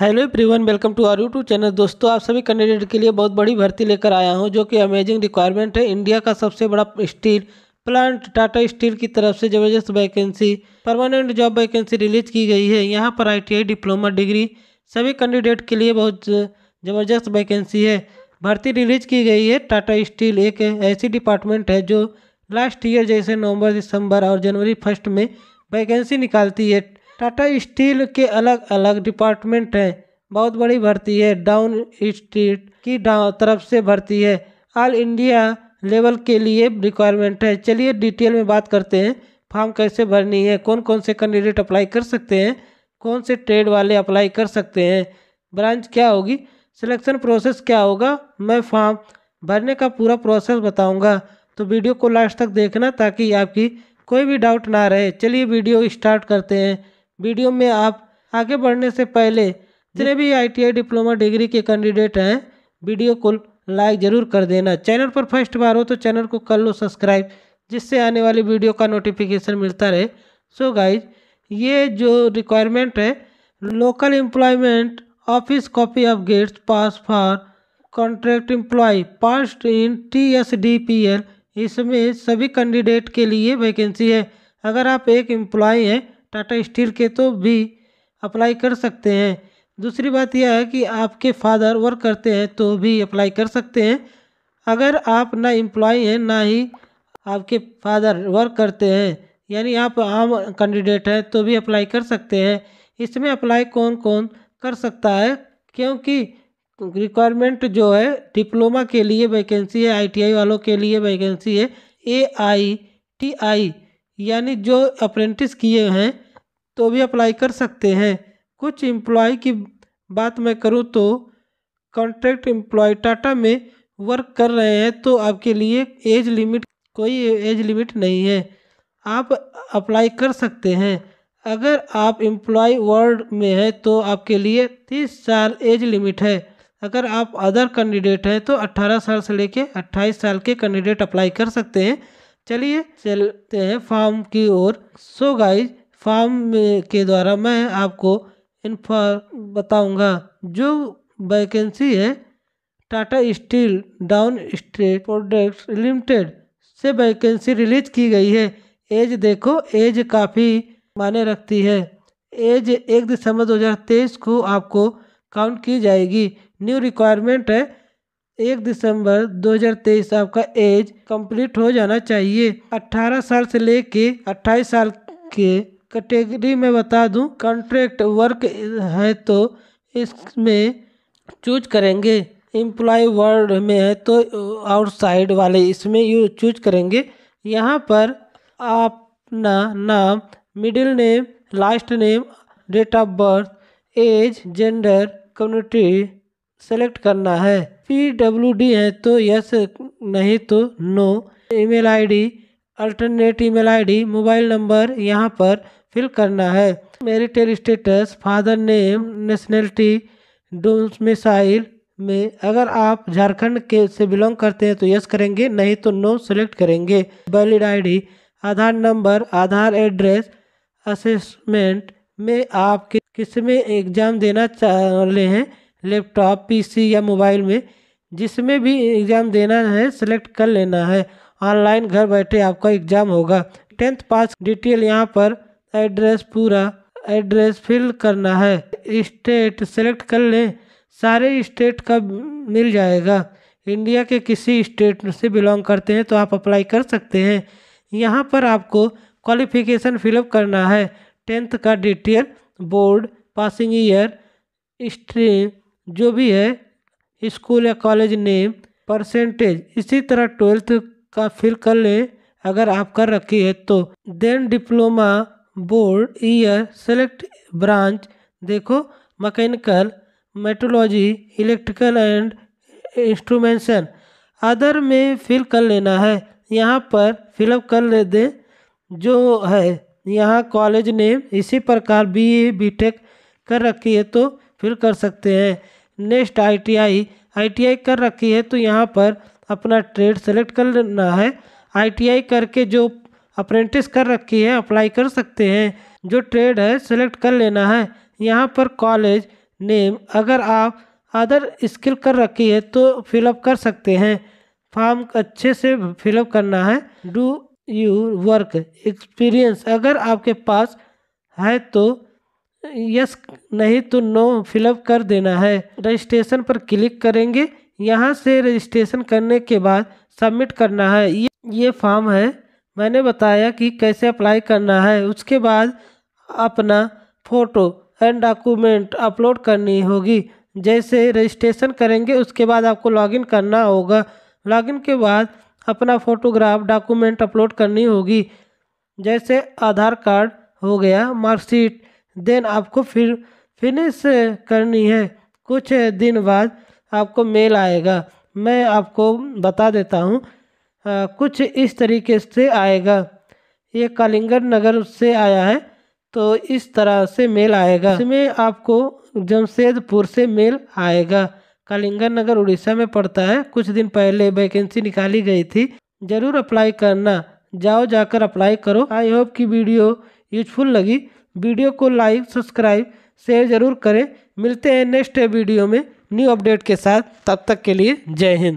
hello everyone welcome to our YouTube channel दोस्तों आप सभी कैंडिडेट के लिए बहुत बड़ी भर्ती लेकर आया हूं जो कि अमेजिंग रिक्वायरमेंट है इंडिया का सबसे बड़ा स्टील प्लांट टाटा स्टील की तरफ से ज़बरदस्त vacancy permanent job vacancy release की गई है यहां पर आईटीआई डिप्लोमा डिग्री सभी कैंडिडेट के लिए बहुत ज़बरदस्त वैकेंसी है भर्ती रिलीज की गई है टाटा स्टील एक ऐसी डिपार्टमेंट है जो लास्ट ईयर जैसे नवम्बर दिसंबर और जनवरी फर्स्ट में वैकेंसी निकालती है टाटा स्टील के अलग अलग डिपार्टमेंट हैं बहुत बड़ी भर्ती है डाउन स्ट्रीट की तरफ से भर्ती है ऑल इंडिया लेवल के लिए रिक्वायरमेंट है चलिए डिटेल में बात करते हैं फॉर्म कैसे भरनी है कौन कौन से कैंडिडेट अप्लाई कर सकते हैं कौन से ट्रेड वाले अप्लाई कर सकते हैं ब्रांच क्या होगी सिलेक्शन प्रोसेस क्या होगा मैं फॉर्म भरने का पूरा प्रोसेस बताऊंगा तो वीडियो को लास्ट तक देखना ताकि आपकी कोई भी डाउट ना रहे चलिए वीडियो स्टार्ट करते हैं वीडियो में आप आगे बढ़ने से पहले जितने भी आईटीआई डिप्लोमा डिग्री के कैंडिडेट हैं वीडियो को लाइक ज़रूर कर देना चैनल पर फर्स्ट बार हो तो चैनल को कर लो सब्सक्राइब जिससे आने वाली वीडियो का नोटिफिकेशन मिलता रहे सो गाइज ये जो रिक्वायरमेंट है local employment office copy of gates pass for contract employ pass in T S D P L इसमें सभी कैंडिडेट के लिए वैकेंसी है अगर आप एक एम्प्लॉय हैं टाटा स्टील के तो भी अप्लाई कर सकते हैं दूसरी बात यह है कि आपके फादर वर्क करते हैं तो भी अप्लाई कर सकते हैं अगर आप ना एम्प्लॉय हैं ना ही आपके फादर वर्क करते हैं यानी आप आम कैंडिडेट हैं तो भी अप्लाई कर सकते हैं इसमें अप्लाई कौन कौन कर सकता है क्योंकि रिक्वायरमेंट जो है डिप्लोमा के लिए वैकेंसी है आईटीआई वालों के लिए वैकेंसी है ए आई टी आई यानी जो अप्रेंटिस किए हैं तो भी अप्लाई कर सकते हैं कुछ एम्प्लॉय की बात मैं करूँ तो कॉन्ट्रैक्ट एम्प्लॉय टाटा में वर्क कर रहे हैं तो आपके लिए एज लिमिट कोई एज लिमिट नहीं है आप अप्लाई कर सकते हैं अगर आप एम्प्लॉय वर्ल्ड में हैं तो आपके लिए तीस साल एज लिमिट है अगर आप अदर कैंडिडेट हैं तो 18 साल से लेके 28 साल के कैंडिडेट अप्लाई कर सकते हैं चलिए चलते हैं फॉर्म की ओर सो गाइज फॉर्म के द्वारा मैं आपको इनफॉर्म बताऊँगा जो वैकेंसी है Tata Steel Down Street Products Limited से वैकेंसी रिलीज की गई है एज देखो एज काफ़ी माने रखती है एज एक दिसंबर 2023 को आपको काउंट की जाएगी न्यू रिक्वायरमेंट है एक दिसंबर 2023 आपका एज कंप्लीट हो जाना चाहिए 18 साल से लेके 28 साल के कैटेगरी में बता दूं कॉन्ट्रैक्ट वर्क है तो इसमें चूज करेंगे एम्प्लॉय वर्ड में है तो आउटसाइड वाले इसमें यू चूज करेंगे यहाँ पर अपना नाम middle name last name date of birth age gender community select करना है पी डब्ल्यू डी है तो यस नहीं तो no email ID alternate email ID mobile number यहाँ पर फिल करना है marital status father name nationality domicile में अगर आप झारखंड के से बिलोंग करते हैं तो यस करेंगे नहीं तो नो सेलेक्ट करेंगे valid ID Aadhaar number Aadhaar address assessment में आप कि, किस में एग्ज़ाम देना चाह रहे हैं लैपटॉप पीसी या मोबाइल में जिसमें भी एग्ज़ाम देना है सेलेक्ट कर लेना है ऑनलाइन घर बैठे आपका एग्ज़ाम होगा टेंथ पास डिटेल यहाँ पर एड्रेस पूरा एड्रेस फिल करना है स्टेट सेलेक्ट कर लें सारे स्टेट का मिल जाएगा इंडिया के किसी स्टेट से बिलोंग करते हैं तो आप अप्लाई कर सकते हैं यहाँ पर आपको क्वालिफिकेशन फिलअप करना है टेंथ का detail board passing year stream जो भी है स्कूल या कॉलेज नेम परसेंटेज इसी तरह ट्वेल्थ का फिल कर लें अगर आप कर रखी है तो then diploma board year select branch देखो mechanical metrology electrical and instrumentation other में फिल कर लेना है यहाँ पर फिलअप कर ले दें जो है यहाँ कॉलेज नेम इसी प्रकार बी ए बी टेक कर रखी है तो फिल कर सकते हैं नेक्स्ट आईटीआई आईटीआई कर रखी है तो यहाँ पर अपना ट्रेड सेलेक्ट कर लेना है आईटीआई करके जो अप्रेंटिस कर रखी है अप्लाई कर सकते हैं जो ट्रेड है सेलेक्ट कर लेना है यहाँ पर कॉलेज नेम अगर आप अदर स्किल कर रखी है तो फिलअप कर सकते हैं फॉर्म अच्छे से फिलअप करना है डू यू वर्क एक्सपीरियंस अगर आपके पास है तो यस नहीं तो नो फिलअप कर देना है रजिस्ट्रेशन पर क्लिक करेंगे यहाँ से रजिस्ट्रेशन करने के बाद सबमिट करना है ये ये फॉर्म है मैंने बताया कि कैसे अप्लाई करना है उसके बाद अपना फ़ोटो एंड डॉक्यूमेंट अपलोड करनी होगी जैसे रजिस्ट्रेशन करेंगे उसके बाद आपको लॉगिन करना होगा लॉगिन के बाद अपना फ़ोटोग्राफ डॉक्यूमेंट अपलोड करनी होगी जैसे आधार कार्ड हो गया मार्कशीट देन आपको फिर फिनिश करनी है कुछ दिन बाद आपको मेल आएगा मैं आपको बता देता हूँ कुछ इस तरीके से आएगा ये कालिंगर नगर से आया है तो इस तरह से मेल आएगा इसमें आपको जमशेदपुर से मेल आएगा कालिंगर नगर उड़ीसा में पड़ता है कुछ दिन पहले वैकेंसी निकाली गई थी ज़रूर अप्लाई करना जाओ जाकर अप्लाई करो आई होप कि वीडियो यूजफुल लगी वीडियो को लाइक सब्सक्राइब शेयर ज़रूर करें मिलते हैं नेक्स्ट वीडियो में न्यू अपडेट के साथ तब तक के लिए जय हिंद